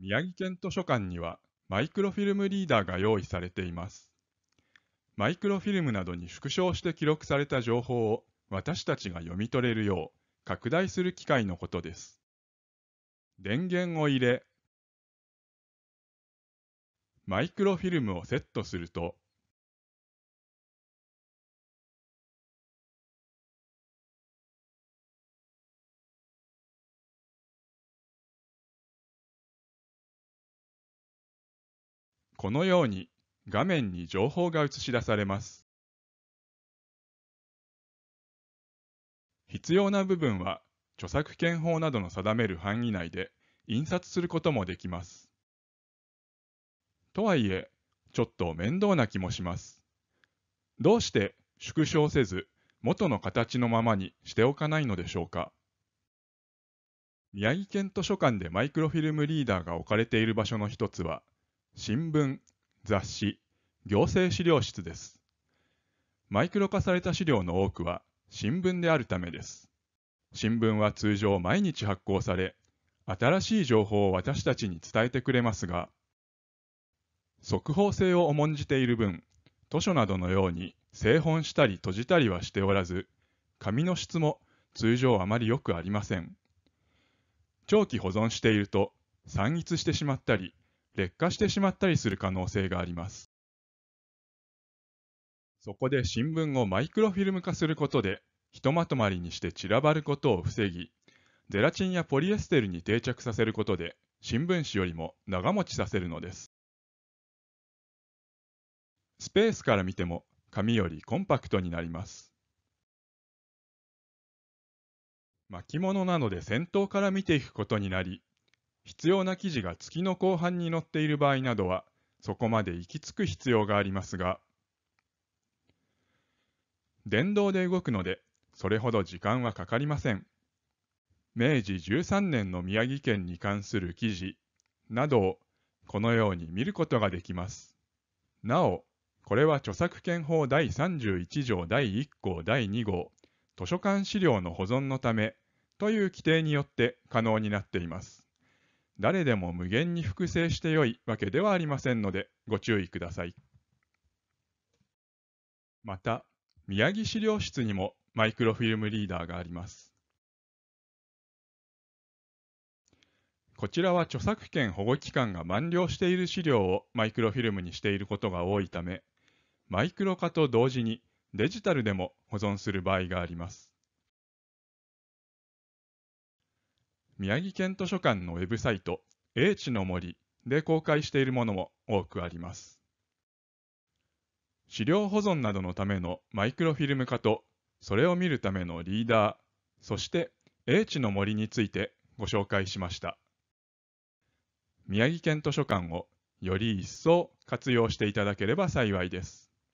宮城県図書館にはマイクロフィルムリーダーが用意されています。マイクロフィルムなどに縮小して記録された情報を私たちが読み取れるよう拡大する機械のことです。電源を入れ、マイクロフィルムをセットすると、このように画面に情報が映し出されます。必要な部分は著作権法などの定める範囲内で印刷することもできます。とはいえ、ちょっと面倒な気もします。どうして縮小せず元の形のままにしておかないのでしょうか宮城県図書館でマイクロフィルムリーダーが置かれている場所の一つは新聞、雑誌、行政資料室です。マイクロ化された資料の多くは新聞であるためです。新聞は通常毎日発行され、新しい情報を私たちに伝えてくれますが、速報性を重んじている分、図書などのように製本したり閉じたりはしておらず、紙の質も通常あまり良くありません。長期保存していると散逸してしまったり、劣化してしまったりする可能性があります。そこで新聞をマイクロフィルム化することで、ひとまとまりにして散らばることを防ぎ、ゼラチンやポリエステルに定着させることで、新聞紙よりも長持ちさせるのです。スペースから見ても紙よりコンパクトになります。巻物なので先頭から見ていくことになり、必要な記事が月の後半に載っている場合などは、そこまで行き着く必要がありますが、電動で動くので、それほど時間はかかりません。明治13年の宮城県に関する記事などをこのように見ることができます。なお、これは著作権法第31条第1項第2号図書館資料の保存のためという規定によって可能になっています。誰でも無限に複製してよいわけではありませんのでご注意ください。また、宮城資料室にもマイクロフィルムリーダーがあります。こちらは著作権保護期間が満了している資料をマイクロフィルムにしていることが多いため、マイクロ化と同時にデジタルでも保存する場合があります。宮城県図書館のウェブサイト英知の森で公開しているものも多くあります。資料保存などのためのマイクロフィルム化と、それを見るためのリーダー、そして英知の森についてご紹介しました。宮城県図書館をより一層活用していただければ幸いです。